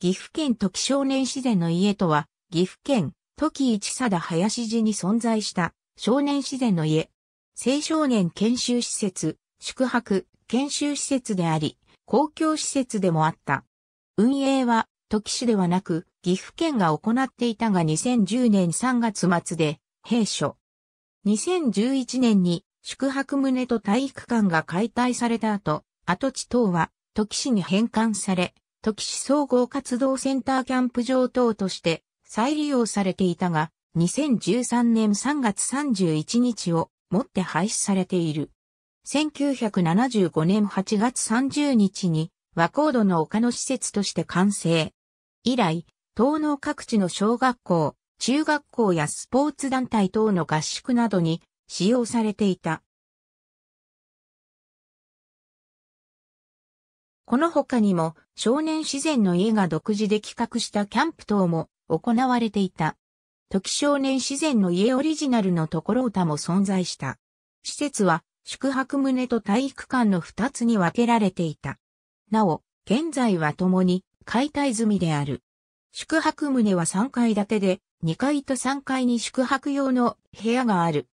岐阜県時少年自然の家とは、岐阜県時市貞林寺に存在した少年自然の家。青少年研修施設、宿泊、研修施設であり、公共施設でもあった。運営は、時市ではなく、岐阜県が行っていたが2010年3月末で、閉所。2011年に、宿泊棟と体育館が解体された後、跡地等は、時市に返還され、時市総合活動センターキャンプ場等として再利用されていたが、2013年3月31日をもって廃止されている。1975年8月30日に和光度の丘の施設として完成。以来、東農各地の小学校、中学校やスポーツ団体等の合宿などに使用されていた。この他にも少年自然の家が独自で企画したキャンプ等も行われていた。時少年自然の家オリジナルのところ歌も存在した。施設は宿泊棟と体育館の二つに分けられていた。なお、現在は共に解体済みである。宿泊棟は3階建てで、2階と3階に宿泊用の部屋がある。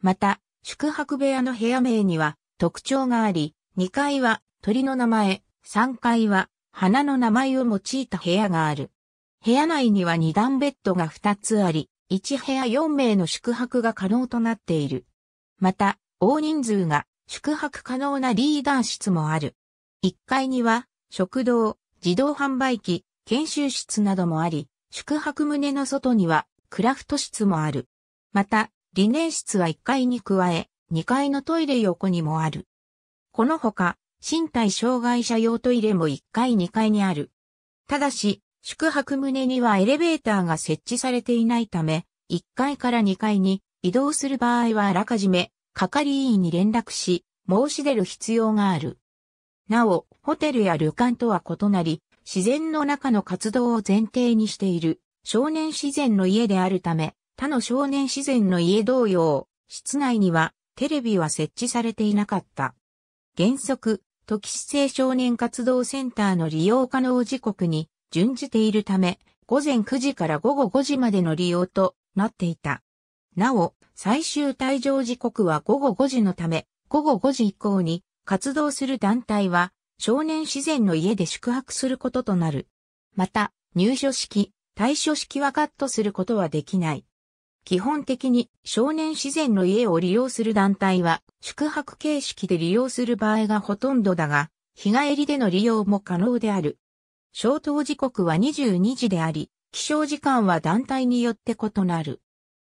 また、宿泊部屋の部屋名には特徴があり、2階は鳥の名前、3階は花の名前を用いた部屋がある。部屋内には2段ベッドが2つあり、1部屋4名の宿泊が可能となっている。また、大人数が宿泊可能なリーダー室もある。1階には食堂、自動販売機、研修室などもあり、宿泊棟の外にはクラフト室もある。また、理念室は1階に加え、2階のトイレ横にもある。このほか、身体障害者用トイレも1階2階にある。ただし、宿泊棟にはエレベーターが設置されていないため、1階から2階に移動する場合はあらかじめ係員に連絡し、申し出る必要がある。なお、ホテルや旅館とは異なり、自然の中の活動を前提にしている少年自然の家であるため、他の少年自然の家同様、室内にはテレビは設置されていなかった。原則、時市性少年活動センターの利用可能時刻に準じているため、午前9時から午後5時までの利用となっていた。なお、最終退場時刻は午後5時のため、午後5時以降に活動する団体は少年自然の家で宿泊することとなる。また、入所式、退所式はカットすることはできない。基本的に少年自然の家を利用する団体は宿泊形式で利用する場合がほとんどだが、日帰りでの利用も可能である。消灯時刻は22時であり、起床時間は団体によって異なる。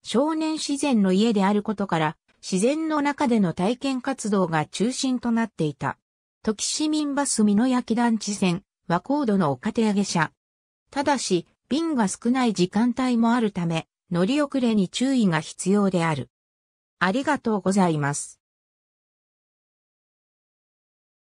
少年自然の家であることから、自然の中での体験活動が中心となっていた。時市民バス美濃焼団地線、和光度のおて上げ車。ただし、便が少ない時間帯もあるため、乗り遅れに注意が必要である。ありがとうございます。